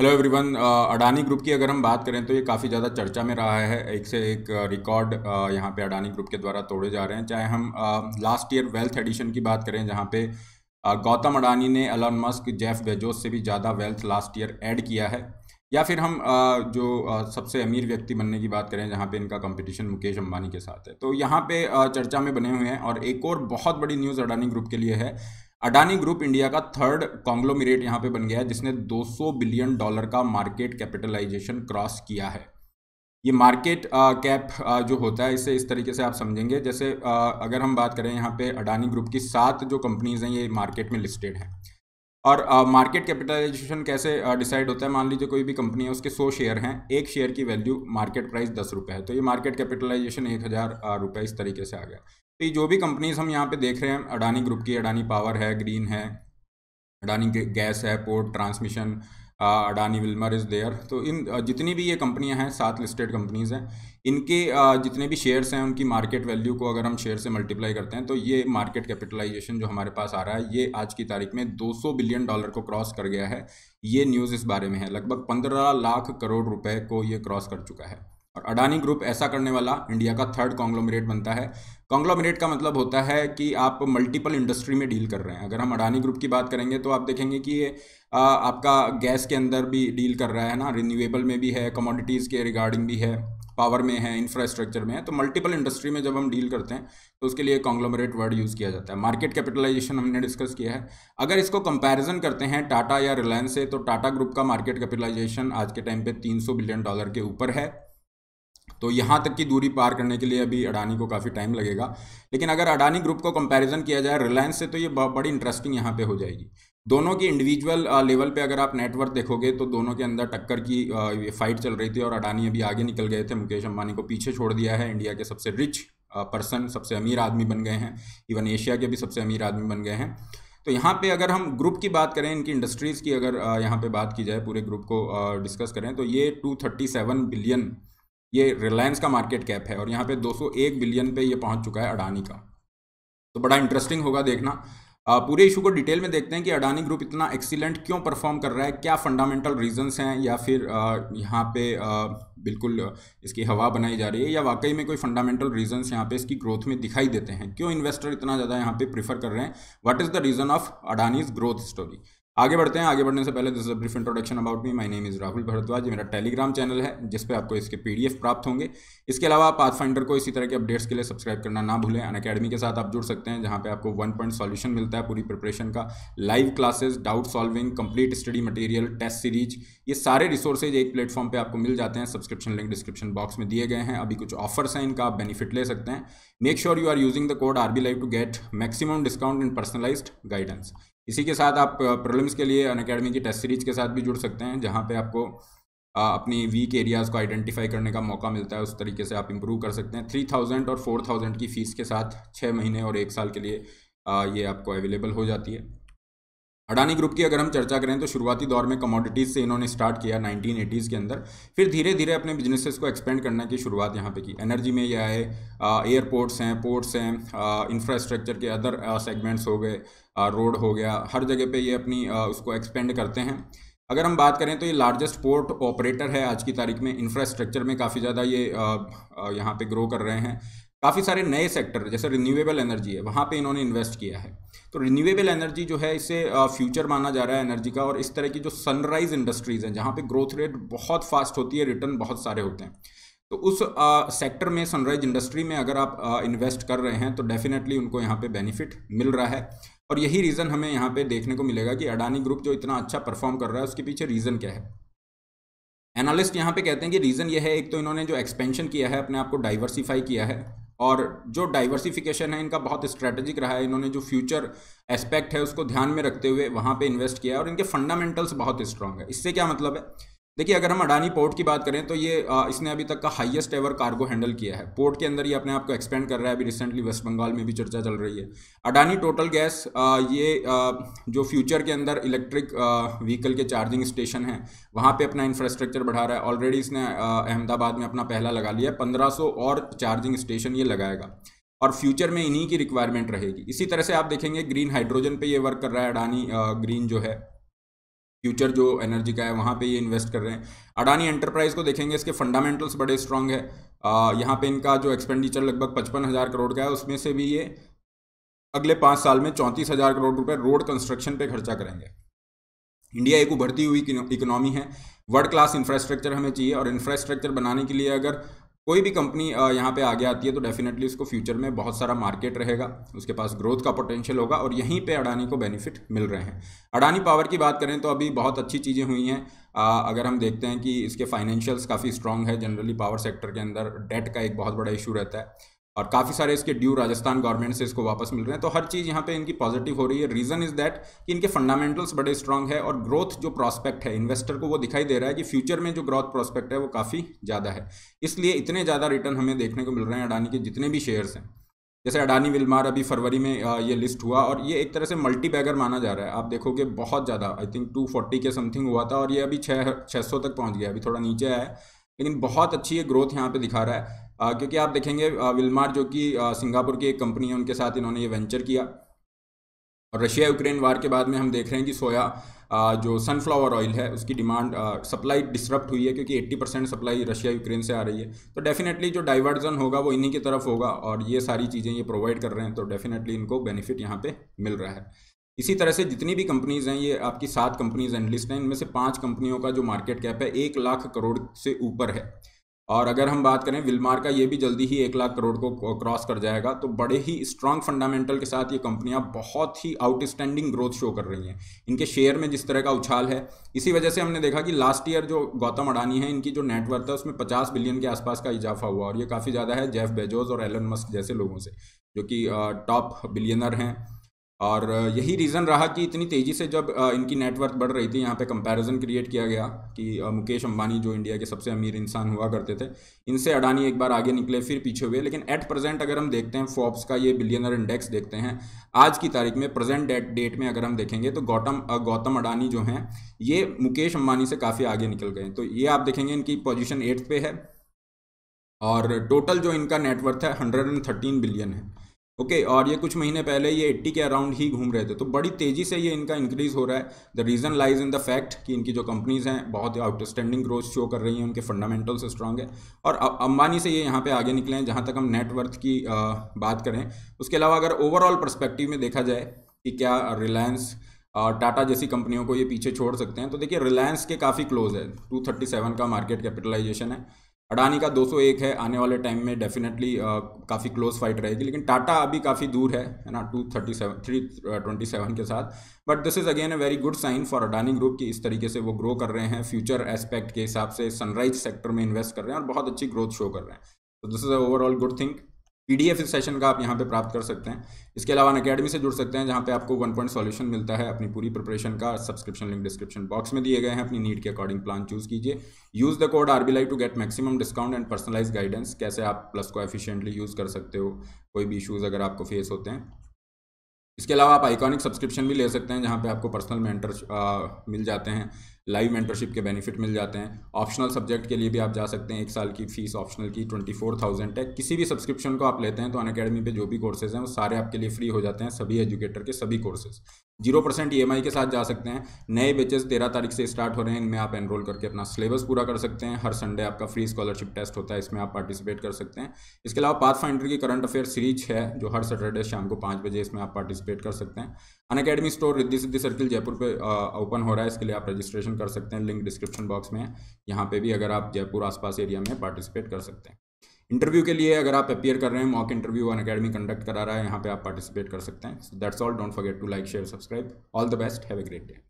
hello everyone Adani group की अगर हम बात करें तो ये काफ़ी ज़्यादा चर्चा में रहा है एक से एक रिकॉर्ड uh, uh, यहाँ पे अडानी ग्रुप के द्वारा तोड़े जा रहे हैं चाहे हम लास्ट ईयर वेल्थ एडिशन की बात करें जहाँ पे गौतम uh, अडानी ने एलन मस्क जेफ बेजोस से भी ज़्यादा वेल्थ लास्ट ईयर ऐड किया है या फिर हम जो सबसे अमीर व्यक्ति बनने की बात करें जहाँ पे इनका कंपटीशन मुकेश अंबानी के साथ है तो यहाँ पे चर्चा में बने हुए हैं और एक और बहुत बड़ी न्यूज़ अडानी ग्रुप के लिए है अडानी ग्रुप इंडिया का थर्ड कॉन्ग्लोमिरेट यहाँ पे बन गया है जिसने 200 बिलियन डॉलर का मार्केट कैपिटलाइजेशन क्रॉस किया है ये मार्केट कैप जो होता है इसे इस तरीके से आप समझेंगे जैसे आ, अगर हम बात करें यहाँ पे अडानी ग्रुप की सात जो कंपनीज हैं ये मार्केट में लिस्टेड हैं और मार्केट कैपिटलाइजेशन कैसे डिसाइड होता है मान लीजिए कोई भी कंपनी है उसके सौ शेयर हैं एक शेयर की वैल्यू मार्केट प्राइस दस रुपये है तो ये मार्केट कैपिटलाइजेशन एक हज़ार रुपये इस तरीके से आ गया तो ये जो भी कंपनीज हम यहाँ पे देख रहे हैं अडानी ग्रुप की अडानी पावर है ग्रीन है अडानी गैस है port transmission Adani Wilmar is there तो इन जितनी भी ये कंपनियाँ हैं सात लिस्टेड कंपनीज़ हैं इनके जितने भी शेयर्स हैं उनकी मार्केट वैल्यू को अगर हम शेयर से मल्टीप्लाई करते हैं तो ये मार्केट कैपिटलाइजेशन जो हमारे पास आ रहा है ये आज की तारीख में 200 बिलियन डॉलर को क्रॉस कर गया है ये न्यूज़ इस बारे में है लगभग 15 लाख करोड़ रुपए को ये क्रॉस कर चुका है और अडानी ग्रुप ऐसा करने वाला इंडिया का थर्ड कॉन्ग्लोमरेट बनता है कॉन्ग्लोमरेट का मतलब होता है कि आप मल्टीपल इंडस्ट्री में डील कर रहे हैं अगर हम अडानी ग्रुप की बात करेंगे तो आप देखेंगे कि ये आपका गैस के अंदर भी डील कर रहा है ना रिन्यूएबल में भी है कमोडिटीज़ के रिगार्डिंग भी है पावर में है इंफ्रास्ट्रक्चर में है तो मल्टीपल इंडस्ट्री में जब हम डील करते हैं तो उसके लिए कॉन्ग्लोमरेट वर्ड यूज़ किया जाता है मार्केट कैपिटलाइजेशन हमने डिस्कस किया है अगर इसको कंपैरिजन करते हैं टाटा या रिलायंस से तो टाटा ग्रुप का मार्केट कैपिटलाइजेशन आज के टाइम पे 300 बिलियन डॉलर के ऊपर है तो यहाँ तक की दूरी पार करने के लिए अभी अडानी को काफ़ी टाइम लगेगा लेकिन अगर अडानी ग्रुप को कंपैरिजन किया जाए रिलायंस से तो ये बड़ी इंटरेस्टिंग यहाँ पे हो जाएगी दोनों की इंडिविजुअल लेवल uh, पे अगर आप नेटवर्क देखोगे तो दोनों के अंदर टक्कर की फाइट uh, चल रही थी और अडानी अभी आगे निकल गए थे मुकेश अंबानी को पीछे छोड़ दिया है इंडिया के सबसे रिच पर्सन uh, सबसे अमीर आदमी बन गए हैं इवन एशिया के भी सबसे अमीर आदमी बन गए हैं तो यहाँ पे अगर हम ग्रुप की बात करें इनकी इंडस्ट्रीज़ की अगर यहाँ पे बात की जाए पूरे ग्रुप को डिस्कस करें तो ये 237 बिलियन ये रिलायंस का मार्केट कैप है और यहाँ पे 201 बिलियन पे ये पहुँच चुका है अडानी का तो बड़ा इंटरेस्टिंग होगा देखना पूरे इशू को डिटेल में देखते हैं कि अडानी ग्रुप इतना एक्सीलेंट क्यों परफॉर्म कर रहा है क्या फंडामेंटल रीजंस हैं या फिर यहाँ पे बिल्कुल इसकी हवा बनाई जा रही है या वाकई में कोई फंडामेंटल रीजंस यहाँ पे इसकी ग्रोथ में दिखाई देते हैं क्यों इन्वेस्टर इतना ज़्यादा यहाँ पे प्रीफर कर रहे हैं what is the reason of Adani's growth story आगे बढ़ते हैं आगे बढ़ने से पहले this a brief introduction about me my name is Rahul Bhardwaj मेरा टेलीग्राम चैनल है जिस पे आपको इसके पीडीएफ प्राप्त होंगे इसके अलावा आप फाइंडर को इसी तरह के अपडेट्स के लिए सब्सक्राइब करना ना भूलें अन अकेडमी के साथ आप जुड़ सकते हैं जहाँ पे आपको वन पॉइंट सॉल्यूशन मिलता है पूरी प्रिपरेशन का live classes doubt solving complete study material test series ये सारे रिसोर्सेज एक प्लेटफॉर्म पर आपको मिल जाते हैं सब्सक्रिप्शन लिंक डिस्क्रिप्शन बॉक्स में दिए गए हैं अभी कुछ ऑफर्स हैं इनका आप बेनिफिट ले सकते हैं make sure you are using the code R B live to get maximum discount and personalised guidance इसी के साथ आप प्रॉब्लम्स के लिए अन अकेडमी की टेस्ट सीरीज के साथ भी जुड़ सकते हैं जहाँ पे आपको अपनी वीक एरियाज़ को आइडेंटिफाई करने का मौका मिलता है उस तरीके से आप इम्प्रूव कर सकते हैं थ्री थाउजेंड और फोर थाउजेंड की फ़ीस के साथ छः महीने और एक साल के लिए ये आपको अवेलेबल हो जाती है अडानी ग्रुप की अगर हम चर्चा करें तो शुरुआती दौर में कमोडिटीज़ से इन्होंने स्टार्ट किया 1980s के अंदर फिर धीरे धीरे अपने बिजनेसेस को एक्सपेंड करने की शुरुआत यहाँ पे की एनर्जी में यह है एयरपोर्ट्स हैं पोर्ट्स हैं इंफ्रास्ट्रक्चर के अदर सेगमेंट्स हो गए रोड हो गया हर जगह पे ये अपनी आ, उसको एक्सपेंड करते हैं अगर हम बात करें तो ये लार्जेस्ट पोर्ट ऑपरेटर है आज की तारीख में इंफ्रास्ट्रक्चर में काफ़ी ज़्यादा ये यहाँ पे ग्रो कर रहे हैं काफ़ी सारे नए सेक्टर जैसे रिन्यूएबल एनर्जी है वहाँ पे इन्होंने इन्वेस्ट किया है तो रिन्यूएबल एनर्जी जो है इसे फ्यूचर माना जा रहा है एनर्जी का और इस तरह की जो सनराइज इंडस्ट्रीज़ हैं जहाँ पे ग्रोथ रेट बहुत फास्ट होती है रिटर्न बहुत सारे होते हैं तो उस सेक्टर में सनराइज इंडस्ट्री में अगर आप इन्वेस्ट कर रहे हैं तो डेफिनेटली उनको यहाँ पर बेनिफिट मिल रहा है और यही रीज़न हमें यहाँ पे देखने को मिलेगा कि अडानी ग्रुप जो इतना अच्छा परफॉर्म कर रहा है उसके पीछे रीज़न क्या है एनालिस्ट यहाँ पे कहते हैं कि रीज़न ये है एक तो इन्होंने जो एक्सपेंशन किया है अपने आप को डाइवर्सिफाई किया है और जो डाइवर्सिफिकेशन है इनका बहुत स्ट्रैटेजिक रहा है इन्होंने जो फ्यूचर एस्पेक्ट है उसको ध्यान में रखते हुए वहाँ पे इन्वेस्ट किया और इनके फंडामेंटल्स बहुत स्ट्रांग है इससे क्या मतलब है देखिए अगर हम अडानी पोर्ट की बात करें तो ये इसने अभी तक का हाईएस्ट एवर कार्गो हैंडल किया है पोर्ट के अंदर ये अपने आप को एक्सपेंड कर रहा है अभी रिसेंटली वेस्ट बंगाल में भी चर्चा चल रही है अडानी टोटल गैस ये जो फ्यूचर के अंदर इलेक्ट्रिक व्हीकल के चार्जिंग स्टेशन हैं वहाँ पे अपना इंफ्रास्ट्रक्चर बढ़ा रहा है ऑलरेडी इसने अहमदाबाद में अपना पहला लगा लिया है पंद्रह और चार्जिंग स्टेशन ये लगाएगा और फ्यूचर में इन्हीं की रिक्वायरमेंट रहेगी इसी तरह से आप देखेंगे ग्रीन हाइड्रोजन पे ये वर्क कर रहा है अडानी ग्रीन जो है फ्यूचर जो एनर्जी का है वहाँ पे ये इन्वेस्ट कर रहे हैं अडानी एंटरप्राइज को देखेंगे इसके फंडामेंटल्स बड़े स्ट्रांग है यहाँ पे इनका जो एक्सपेंडिचर लगभग पचपन हज़ार करोड़ का है उसमें से भी ये अगले पाँच साल में चौंतीस हज़ार करोड़ रुपए रोड कंस्ट्रक्शन पे खर्चा करेंगे इंडिया एक उभरती हुई इकोनॉमी है वर्ल्ड क्लास इंफ्रास्ट्रक्चर हमें चाहिए और इंफ्रास्ट्रक्चर बनाने के लिए अगर कोई भी कंपनी यहाँ पे आगे आती है तो डेफिनेटली उसको फ्यूचर में बहुत सारा मार्केट रहेगा उसके पास ग्रोथ का पोटेंशियल होगा और यहीं पे अडानी को बेनिफिट मिल रहे हैं अडानी पावर की बात करें तो अभी बहुत अच्छी चीज़ें हुई हैं अगर हम देखते हैं कि इसके फाइनेंशियल्स काफ़ी स्ट्रांग है जनरली पावर सेक्टर के अंदर डेट का एक बहुत बड़ा इशू रहता है और काफ़ी सारे इसके ड्यू राजस्थान गवर्नमेंट से इसको वापस मिल रहे हैं तो हर चीज़ यहाँ पे इनकी पॉजिटिव हो रही है रीज़न इज़ दैट कि इनके फंडामेंटल्स बड़े स्ट्रांग है और ग्रोथ जो प्रॉस्पेक्ट है इन्वेस्टर को वो दिखाई दे रहा है कि फ्यूचर में जो ग्रोथ प्रॉस्पेक्ट है वो काफ़ी ज़्यादा है इसलिए इतने ज़्यादा रिटर्न हमें देखने को मिल रहे हैं अडानी के जितने भी शेयर्स हैं जैसे अडानी विलमार अभी फरवरी में ये लिस्ट हुआ और ये एक तरह से मल्टी बैगर माना जा रहा है आप देखोगे बहुत ज़्यादा I think forty K something हुआ था और ये अभी छः छः सौ तक पहुँच गया अभी थोड़ा नीचे आया लेकिन बहुत अच्छी ये ग्रोथ यहाँ पे दिखा रहा है क्योंकि आप देखेंगे विलमार जो कि सिंगापुर की एक कंपनी है उनके साथ इन्होंने ये वेंचर किया और रशिया यूक्रेन वार के बाद में हम देख रहे हैं कि सोया जो सनफ्लावर ऑयल है उसकी डिमांड सप्लाई डिसरप्ट हुई है क्योंकि 80 परसेंट सप्लाई रशिया यूक्रेन से आ रही है तो डेफिनेटली जो डाइवर्जन होगा वो इन्हीं की तरफ होगा और ये सारी चीज़ें ये प्रोवाइड कर रहे हैं तो डेफिनेटली इनको बेनिफिट यहाँ पे मिल रहा है इसी तरह से जितनी भी कंपनीज़ हैं ये आपकी सात कंपनीज एनलिस्ट हैं इनमें से पाँच कंपनियों का जो मार्केट कैप है एक लाख करोड़ से ऊपर है और अगर हम बात करें विलमार का ये भी जल्दी ही एक लाख करोड़ को क्रॉस कर जाएगा तो बड़े ही स्ट्रांग फंडामेंटल के साथ ये कंपनियां बहुत ही आउटस्टैंडिंग ग्रोथ शो कर रही हैं इनके शेयर में जिस तरह का उछाल है इसी वजह से हमने देखा कि लास्ट ईयर जो गौतम अडानी है इनकी जो नेटवर्थ है उसमें पचास बिलियन के आसपास का इजाफा हुआ और ये काफ़ी ज़्यादा है जेफ बेजोज और एलन मस्क जैसे लोगों से जो कि टॉप बिलियनर हैं और यही रीज़न रहा कि इतनी तेज़ी से जब इनकी नेटवर्थ बढ़ रही थी यहाँ पे कंपैरिजन क्रिएट किया गया कि मुकेश अंबानी जो इंडिया के सबसे अमीर इंसान हुआ करते थे इनसे अडानी एक बार आगे निकले फिर पीछे हुए लेकिन एट प्रेजेंट अगर हम देखते हैं फॉब्स का ये बिलियनर इंडेक्स देखते हैं आज की तारीख में प्रेजेंट डेट डेट में अगर हम देखेंगे तो गौतम गौतम अडानी जो हैं ये मुकेश अम्बानी से काफ़ी आगे निकल गए तो ये आप देखेंगे इनकी पोजिशन एट्थ पे है और टोटल जो इनका नेटवर्थ है हंड्रेड बिलियन है ओके okay, और ये कुछ महीने पहले ये 80 के अराउंड ही घूम रहे थे तो बड़ी तेज़ी से ये इनका इंक्रीज़ हो रहा है the reason lies in the fact कि इनकी जो कंपनीज़ हैं बहुत आउटस्टैंडिंग ग्रोथ शो कर रही हैं उनके फंडामेंटल्स स्ट्रांग है और अंबानी से ये यहाँ पे आगे निकले हैं जहाँ तक हम नेटवर्थ की आ, बात करें उसके अलावा अगर ओवरऑल परस्पेक्टिव में देखा जाए कि क्या रिलायंस टाटा जैसी कंपनियों को ये पीछे छोड़ सकते हैं तो देखिए रिलायंस के काफ़ी क्लोज है टू का मार्केट कैपिटलाइजेशन है अडानी का 201 है आने वाले टाइम में डेफिनेटली काफ़ी क्लोज फाइट रहेगी लेकिन टाटा अभी काफ़ी दूर है है ना two thirty seven three twenty seven के साथ but this is again a very good sign for Adani group कि इस तरीके से वो ग्रो कर रहे हैं फ्यूचर एस्पेक्ट के हिसाब से सनराइज सेक्टर में इन्वेस्ट कर रहे हैं और बहुत अच्छी ग्रोथ शो कर रहे हैं तो this is a overall good thing PDF इस सेशन का आप यहाँ पे प्राप्त कर सकते हैं इसके अलावा अकेडमी से जुड़ सकते हैं जहाँ पे आपको वन पॉइंट सॉल्यूशन मिलता है अपनी पूरी प्रिपरेशन का सब्सक्रिप्शन लिंक डिस्क्रिप्शन बॉक्स में दिए गए हैं अपनी नीड के अकॉर्डिंग प्लान चूज कीजिए use the code RBI to get maximum discount and personalise guidance कैसे आप प्लस को एफिशियंटली यूज़ कर सकते हो कोई भी इशूज़ अगर आपको फेस होते हैं इसके अलावा आप आइकॉनिक सब्सक्रिप्शन भी ले सकते हैं जहाँ पे आपको पर्सनल मेंटर मिल जाते हैं लाइव मेंटरशिप के बेनिफिट मिल जाते हैं ऑप्शनल सब्जेक्ट के लिए भी आप जा सकते हैं एक साल की फीस ऑप्शनल की ट्वेंटी फोर थाउजेंड है किसी भी सब्सक्रिप्शन को आप लेते हैं तो अन अकेडमी पे जो भी कोर्सेज हैं वो सारे आपके लिए फ्री हो जाते हैं सभी एजुकेटर के सभी courses zero percent E e के साथ जा सकते हैं नए बेचेस तेरह तारीख से स्टार्ट हो रहे हैं इनमें आप एनरोल करके अपना सिलेबस पूरा कर सकते हैं हर संडे आपका फ्री स्कॉलरशिप टेस्ट होता है इसमें आप पार्टिसिपेट कर सकते हैं इसके अलावा पाथ फाइंडर की करंट अफेयर सीरीज है जो हर सैटरडे शाम को पाँच बजे इसमें आप पार्टिसिपेट कर सकते हैं Unacademy store Riddhi Siddhi circle Jaipur पर ओपन हो रहा है इसके लिए आप रजिस्ट्रेशन कर सकते हैं लिंक डिस्क्रिप्शन बॉक्स में यहाँ पर भी अगर आप जयपुर आसपास एरिया में पार्टिसिपेट कर सकते हैं इंटरव्यू के लिए अगर आप अपियर कर रहे हैं mock interview Unacademy conduct करा रहा है यहाँ पे आप पार्टिसिपेट कर सकते हैं that's all don't forget to like share subscribe all the best have a great day